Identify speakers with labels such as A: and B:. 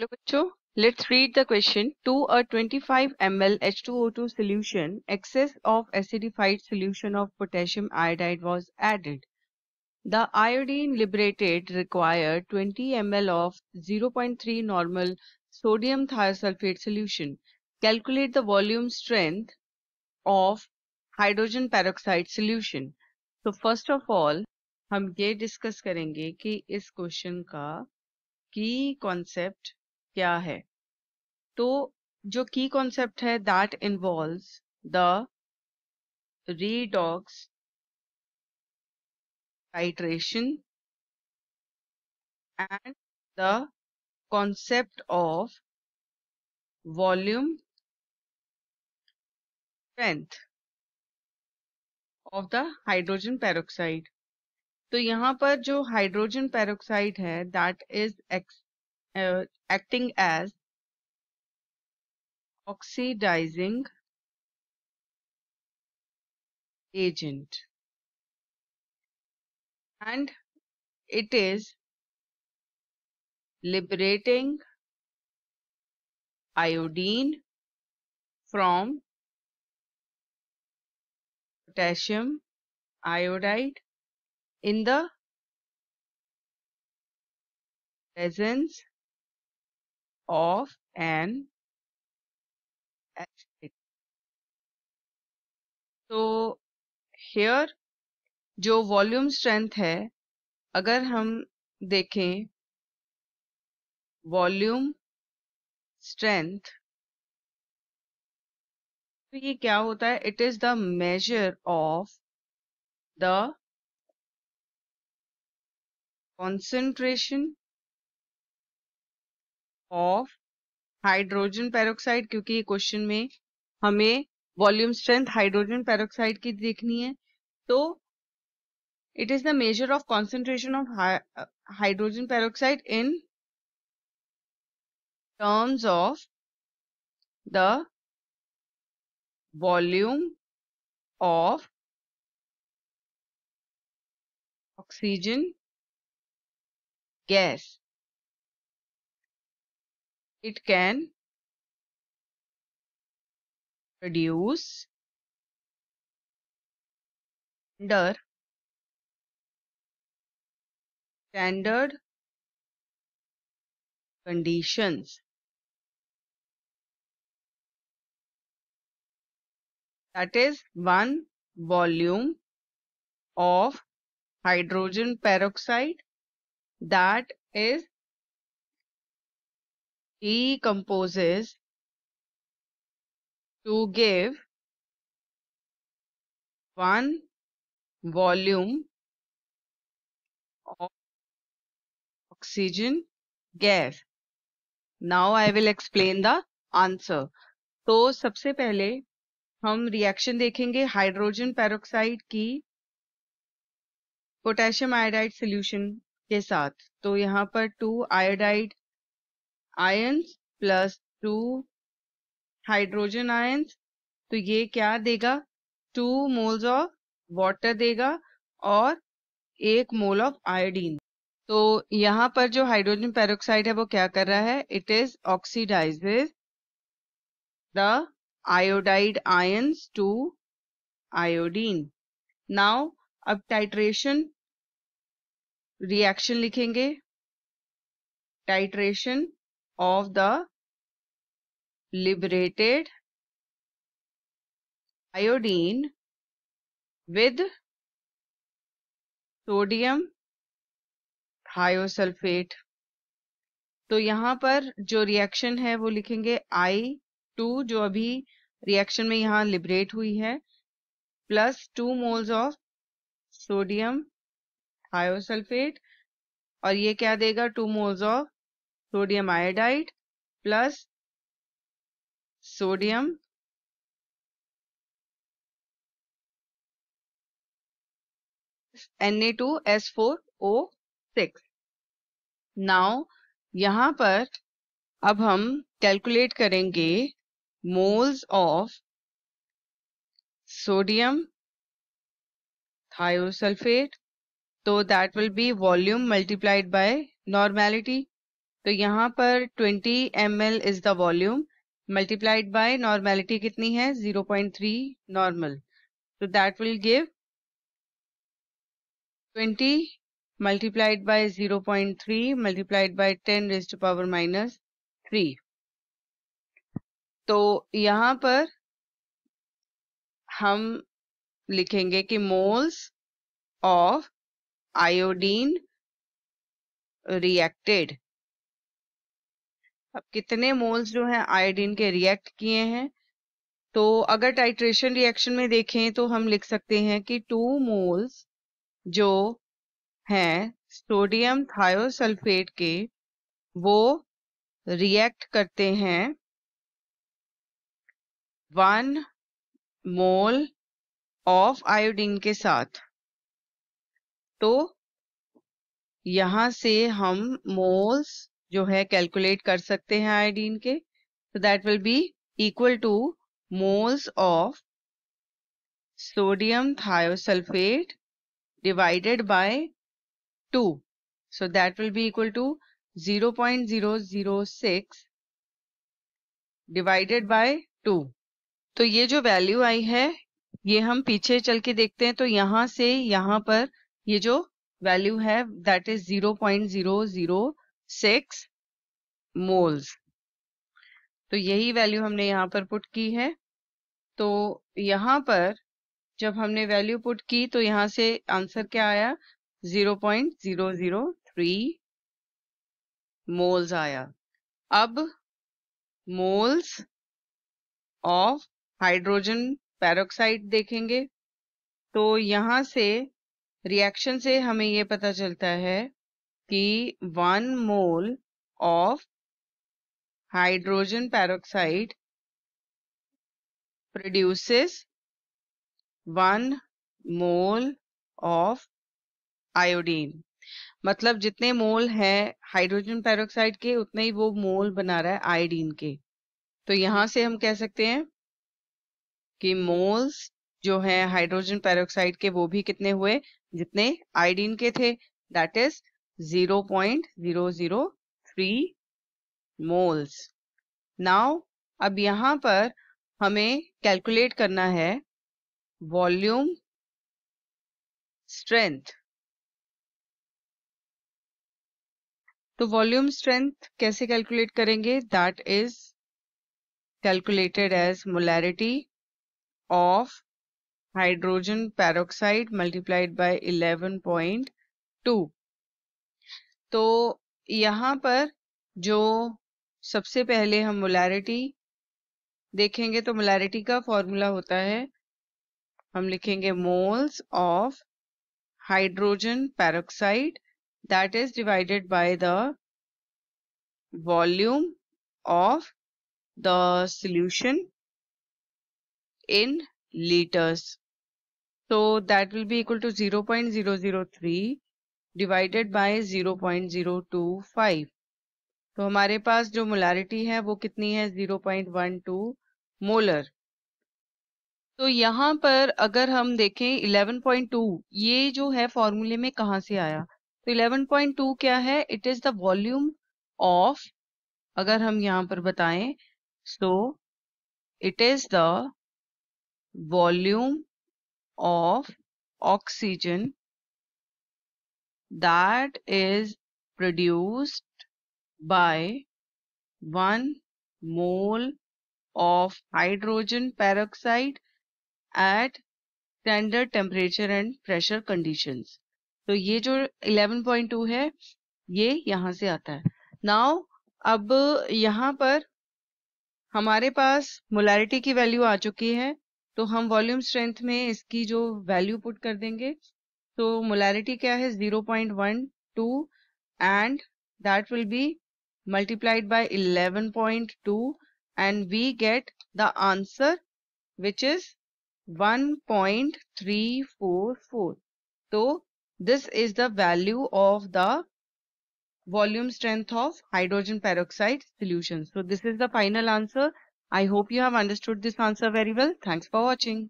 A: Hello बच्चों let's read the question two a 25 ml H2O2 solution excess of acidified solution of potassium iodide was added the iodine liberated require 20 ml of 0.3 normal sodium thiosulphate solution calculate the volume strength of hydrogen peroxide solution तो first of all हम ये discuss करेंगे कि इस question का की concept क्या है तो जो की कॉन्सेप्ट है that involve the redox titration and the concept of volume strength of the hydrogen peroxide तो यहां पर जो हाइड्रोजन पेरोक्साइड है that is ex uh, acting as oxidizing agent and it is liberating iodine from potassium iodide in the presence of an तो So here जो volume strength है अगर हम देखें वॉल्यूम स्ट्रेंथ तो ये क्या होता है it is the measure of the concentration of hydrogen peroxide क्योंकि ये क्वेश्चन में हमें वॉल्यूम स्ट्रेंथ हाइड्रोजन पेरोक्साइड की देखनी है तो it is the measure of concentration of hydrogen peroxide in terms of the volume of oxygen gas it can produce under standard conditions that is one volume of hydrogen peroxide that is decomposes to give one volume of oxygen gas. Now I will explain the answer. तो सबसे पहले हम reaction देखेंगे hydrogen peroxide की potassium iodide solution के साथ तो यहाँ पर two iodide ions plus two hydrogen ions तो ये क्या देगा टू मोल्स ऑफ वाटर देगा और एक मोल ऑफ आयोडीन तो यहाँ पर जो हाइड्रोजन पेरोक्साइड है वो क्या कर रहा है it is oxidises the iodide ions to iodine now अब टाइट्रेशन रिएक्शन लिखेंगे titration of the liberated iodine with sodium thiosulfate तो यहां पर जो रिएक्शन है वो लिखेंगे आई टू जो अभी रिएक्शन में यहां लिबरेट हुई है plus two moles of sodium thiosulphate और ये क्या देगा two moles of sodium iodide plus sodium N A two S four O six now यहां पर अब हम कैलकुलेट करेंगे मोल्स ऑफ सोडियम थायोसल्फेट तो that will be volume multiplied by normality तो यहाँ पर 20 M L is the volume multiplied by normality कितनी है 0.3 नॉर्मल तो that will give 20 multiplied bye 0.3 multiplied by 10 raise to power minus three तो यहाँ पर हम लिखेंगे कि मोल्स ऑफ आयोडीन रिएक्टेड अब कितने मोल्स जो हैं आयोडीन के रिएक्ट किए हैं तो अगर टाइट्रेशन रिएक्शन में देखें तो हम लिख सकते हैं कि टू मोल्स जो हैं सोडियम थायोसल्फेट के वो रिएक्ट करते हैं वन मोल ऑफ आयोडीन के साथ तो यहां से हम मोल्स जो है कैलकुलेट कर सकते हैं आयोडीन के so that will be equal to moles of sodium thiosulphate so that will be equal to zero point zero zero 0.006 divided by 2. तो ये जो वैल्यू आई है ये हम पीछे चल के देखते हैं तो यहां से यहाँ पर ये जो वैल्यू है दैट इज 0.006 सिक्स मोल्स तो यही वैल्यू हमने यहाँ पर पुट की है तो यहाँ पर जब हमने वैल्यू पुट की तो यहाँ से आंसर क्या आया zero point zero zero three moles आया अब मोल्स ऑफ हाइड्रोजन पैरोक्साइड देखेंगे तो यहाँ से रिएक्शन से हमें ये पता चलता है कि one mole of hydrogen peroxide produces one mole of iodine मतलब जितने मोल है हाइड्रोजन पेरोक्साइड के उतने ही वो मोल बना रहा है आयोडीन के तो यहां से हम कह सकते हैं कि मोल्स जो है हाइड्रोजन पेरोक्साइड के वो भी कितने हुए जितने आयोडीन के थे दैट इज 0.003 मोल्स नाउ अब यहां पर हमें कैलकुलेट करना है वॉल्यूम स्ट्रेंथ तो वॉल्यूम स्ट्रेंथ कैसे कैलकुलेट करेंगे that is calculated as molarity of hydrogen peroxide multiplied by 11.2 तो यहाँ पर जो सबसे पहले हम मोलैरिटी देखेंगे तो मोलैरिटी का फॉर्मूला होता है हम लिखेंगे moles of hydrogen peroxide that is divided by the volume of the that will liters equal to zero point zero zero 0.003 divided by 0.025 तो हमारे पास जो मोलारिटी है वो कितनी है 0.12 मोलर तो यहाँ पर अगर हम देखें 11.2 ये जो है फॉर्मूले में कहा से आया तो 11.2 क्या है it is the volume of अगर हम यहाँ पर बताएं so it is the volume of oxygen that is produced by one mole of hydrogen peroxide at standard temperature and pressure conditions. तो ये जो 11.2 है ये यहाँ से आता है नाउ अब यहाँ पर हमारे पास मोलैरिटी की वैल्यू आ चुकी है तो हम वॉल्यूम स्ट्रेंथ में इसकी जो वैल्यू पुट कर देंगे तो मोलैरिटी क्या है zero point one two and that will be multiplied by eleven point two and we get the answer which is three four four तो this is the value of the volume strength of hydrogen peroxide solution so this is the final answer I hope you have understood this answer very well thanks for watching